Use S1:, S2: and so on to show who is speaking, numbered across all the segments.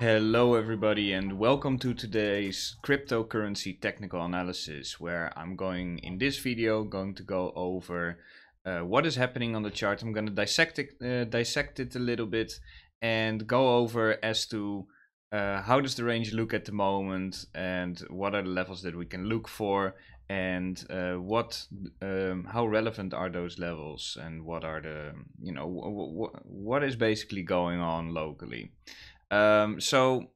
S1: Hello everybody and welcome to today's cryptocurrency technical analysis where I'm going in this video going to go over uh, what is happening on the chart. I'm going to dissect it, uh, dissect it a little bit and go over as to uh, how does the range look at the moment and what are the levels that we can look for and uh, what um, how relevant are those levels and what are the you know what is basically going on locally um, so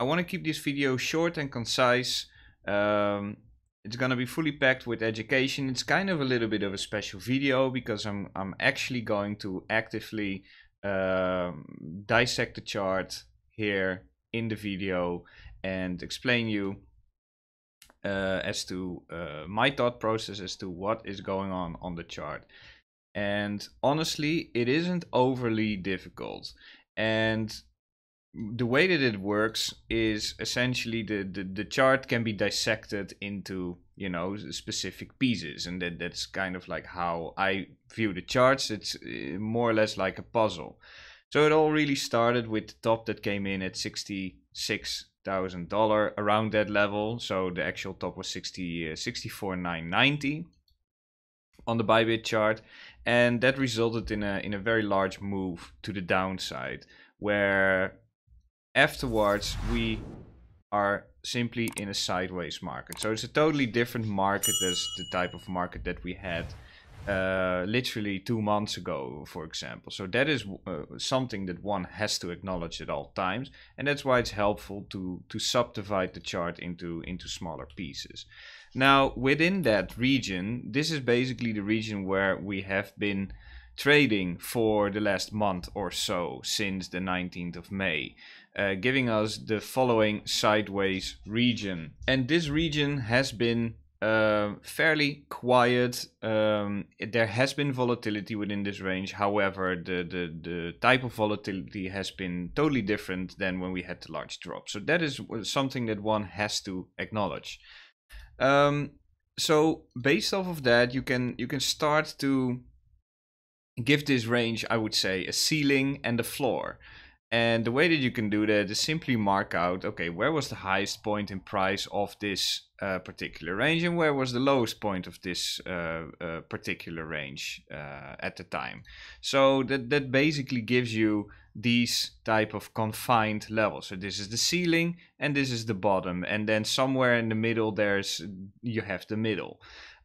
S1: i want to keep this video short and concise um, it's going to be fully packed with education it's kind of a little bit of a special video because i'm i'm actually going to actively um, dissect the chart here in the video and explain you uh, as to uh, my thought process as to what is going on on the chart. And honestly, it isn't overly difficult. And the way that it works is essentially the, the, the chart can be dissected into you know specific pieces and that that's kind of like how i view the charts it's uh, more or less like a puzzle so it all really started with the top that came in at 66 thousand dollar around that level. So the actual top was 60 uh, 64,990 on the buy chart, and that resulted in a in a very large move to the downside, where afterwards we are simply in a sideways market. So it's a totally different market. That's the type of market that we had uh, literally two months ago, for example. So that is uh, something that one has to acknowledge at all times, and that's why it's helpful to to subdivide the chart into into smaller pieces. Now within that region, this is basically the region where we have been trading for the last month or so since the 19th of May. Uh, giving us the following sideways region. And this region has been um, fairly quiet. Um, there has been volatility within this range. However, the, the, the type of volatility has been totally different than when we had the large drop. So that is something that one has to acknowledge. Um, so based off of that, you can you can start to give this range, I would say, a ceiling and a floor. And the way that you can do that is simply mark out, okay, where was the highest point in price of this uh, particular range and where was the lowest point of this uh, uh, particular range uh, at the time. So that, that basically gives you these type of confined levels. So this is the ceiling and this is the bottom. And then somewhere in the middle, there's you have the middle.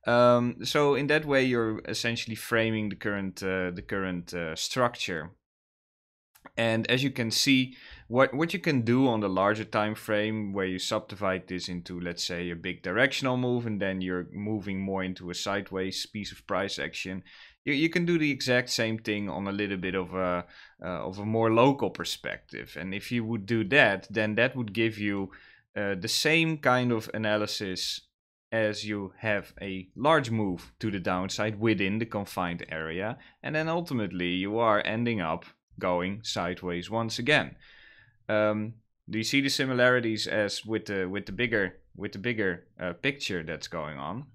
S1: Um, so in that way, you're essentially framing the current, uh, the current uh, structure and as you can see, what, what you can do on the larger time frame where you subdivide this into, let's say, a big directional move and then you're moving more into a sideways piece of price action, you, you can do the exact same thing on a little bit of a, uh, of a more local perspective. And if you would do that, then that would give you uh, the same kind of analysis as you have a large move to the downside within the confined area. And then ultimately you are ending up going sideways once again. Um, do you see the similarities as with the with the bigger with the bigger uh, picture that's going on?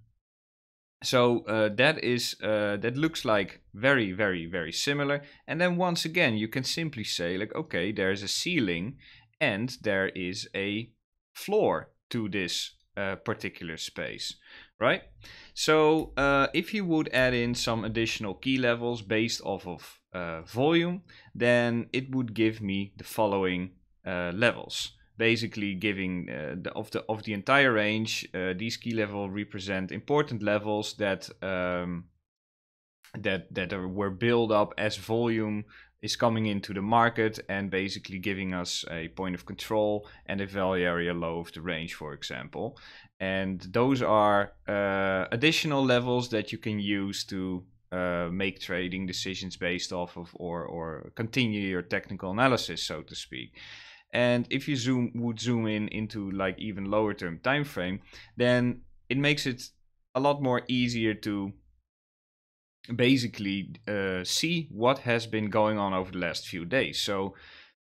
S1: So uh, that is uh, that looks like very very very similar. And then once again, you can simply say like, okay, there is a ceiling, and there is a floor to this uh, particular space, right? So uh, if you would add in some additional key levels based off of uh, volume, then it would give me the following uh, levels. Basically, giving uh, the, of the of the entire range, uh, these key level represent important levels that um, that that are, were built up as volume is coming into the market and basically giving us a point of control and a value area low of the range, for example. And those are uh, additional levels that you can use to uh, make trading decisions based off of or or continue your technical analysis, so to speak. And if you zoom would zoom in into like even lower term time frame, then it makes it a lot more easier to basically uh, see what has been going on over the last few days. So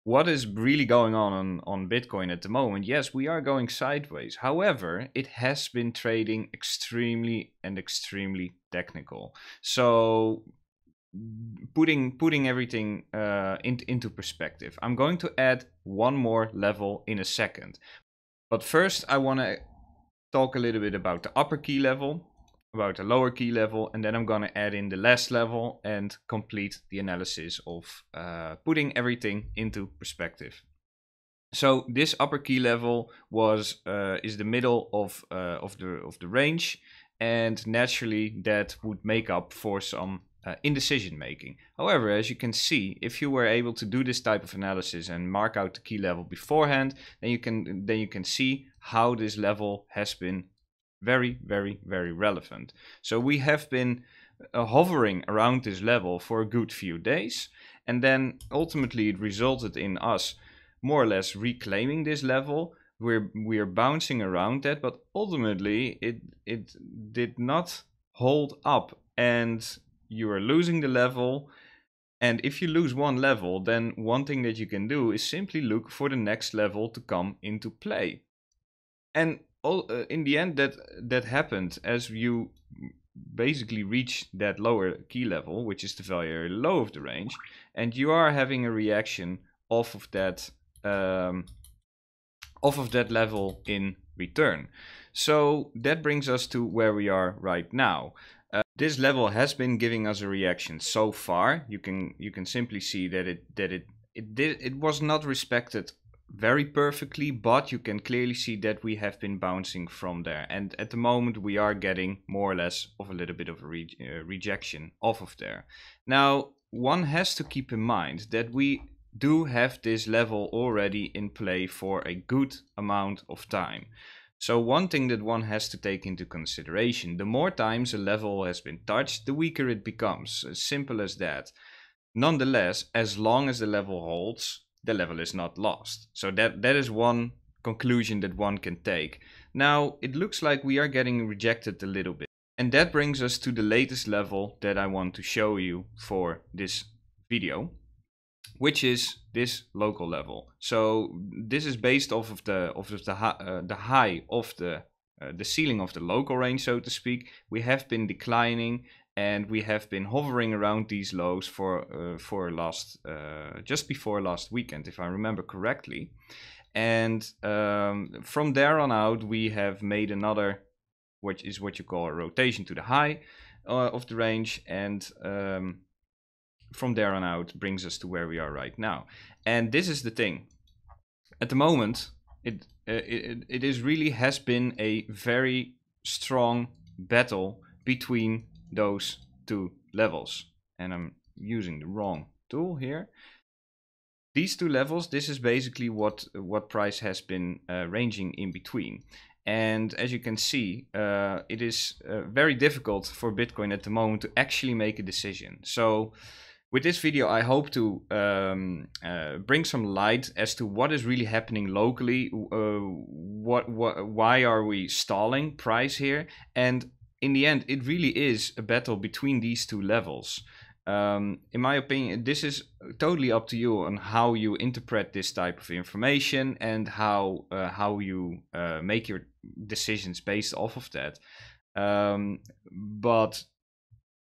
S1: what is really going on, on on Bitcoin at the moment? Yes, we are going sideways. However, it has been trading extremely and extremely technical. So putting putting everything uh, in, into perspective. I'm going to add one more level in a second. But first, I want to talk a little bit about the upper key level about the lower key level and then I'm gonna add in the last level and complete the analysis of uh, putting everything into perspective. So this upper key level was uh, is the middle of uh, of the of the range and naturally that would make up for some uh, making. However, as you can see, if you were able to do this type of analysis and mark out the key level beforehand, then you can then you can see how this level has been very, very, very relevant. So we have been uh, hovering around this level for a good few days. And then ultimately it resulted in us more or less reclaiming this level. We're we're bouncing around that, but ultimately it it did not hold up and you are losing the level. And if you lose one level, then one thing that you can do is simply look for the next level to come into play. And all, uh, in the end that that happened as you basically reach that lower key level, which is the very low of the range, and you are having a reaction off of that um, off of that level in return. So that brings us to where we are right now. Uh, this level has been giving us a reaction so far. You can you can simply see that it that it it did it was not respected very perfectly, but you can clearly see that we have been bouncing from there. And at the moment, we are getting more or less of a little bit of a re uh, rejection off of there. Now, one has to keep in mind that we do have this level already in play for a good amount of time. So one thing that one has to take into consideration, the more times a level has been touched, the weaker it becomes, as simple as that. Nonetheless, as long as the level holds, the level is not lost. So that that is one conclusion that one can take. Now, it looks like we are getting rejected a little bit. And that brings us to the latest level that I want to show you for this video, which is this local level. So this is based off of the off of the, uh, the high of the uh, the ceiling of the local range, so to speak. We have been declining and we have been hovering around these lows for uh, for last uh, just before last weekend, if I remember correctly. And um, from there on out, we have made another, which is what you call a rotation to the high uh, of the range, and um, from there on out brings us to where we are right now. And this is the thing. At the moment, it uh, it, it is really has been a very strong battle between those two levels. And I'm using the wrong tool here. These two levels, this is basically what, what price has been uh, ranging in between. And as you can see, uh, it is uh, very difficult for Bitcoin at the moment to actually make a decision. So with this video, I hope to um, uh, bring some light as to what is really happening locally. Uh, what, what, why are we stalling price here? And in the end, it really is a battle between these two levels. Um, in my opinion, this is totally up to you on how you interpret this type of information and how uh, how you uh, make your decisions based off of that. Um, but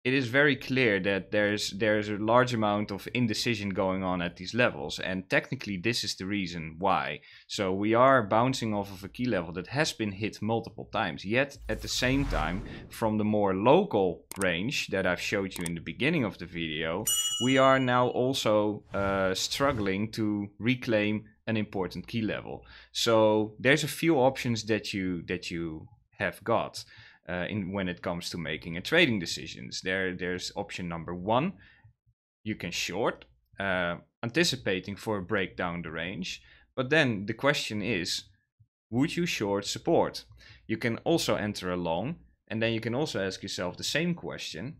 S1: it is very clear that there's there's a large amount of indecision going on at these levels and technically this is the reason why so we are bouncing off of a key level that has been hit multiple times yet at the same time from the more local range that i've showed you in the beginning of the video we are now also uh, struggling to reclaim an important key level so there's a few options that you that you have got uh, in when it comes to making a trading decisions. There, there's option number one. You can short, uh, anticipating for a break down the range. But then the question is, would you short support? You can also enter a long, and then you can also ask yourself the same question.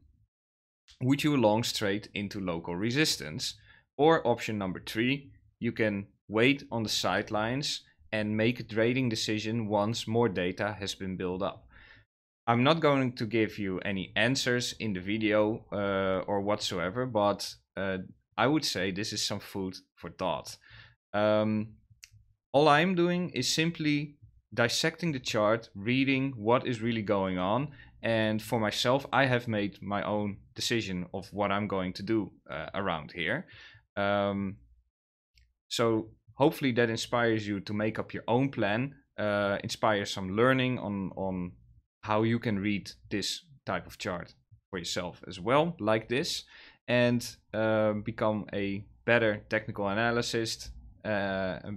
S1: Would you long straight into local resistance? Or option number three, you can wait on the sidelines and make a trading decision once more data has been built up. I'm not going to give you any answers in the video uh, or whatsoever, but uh, I would say this is some food for thought. Um, all I'm doing is simply dissecting the chart, reading what is really going on, and for myself, I have made my own decision of what I'm going to do uh, around here. Um, so hopefully that inspires you to make up your own plan, uh, inspires some learning on on how you can read this type of chart for yourself as well, like this, and uh, become a better technical analyst, uh, a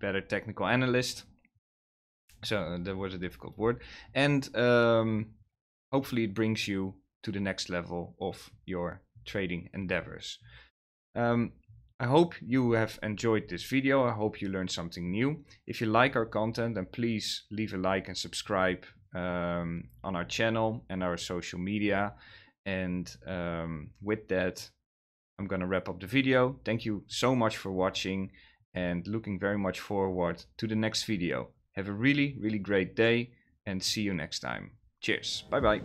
S1: better technical analyst. So uh, that was a difficult word, and um, hopefully it brings you to the next level of your trading endeavors. Um, I hope you have enjoyed this video. I hope you learned something new. If you like our content, then please leave a like and subscribe um, on our channel and our social media. And um, with that, I'm going to wrap up the video. Thank you so much for watching and looking very much forward to the next video. Have a really, really great day and see you next time. Cheers. Bye bye.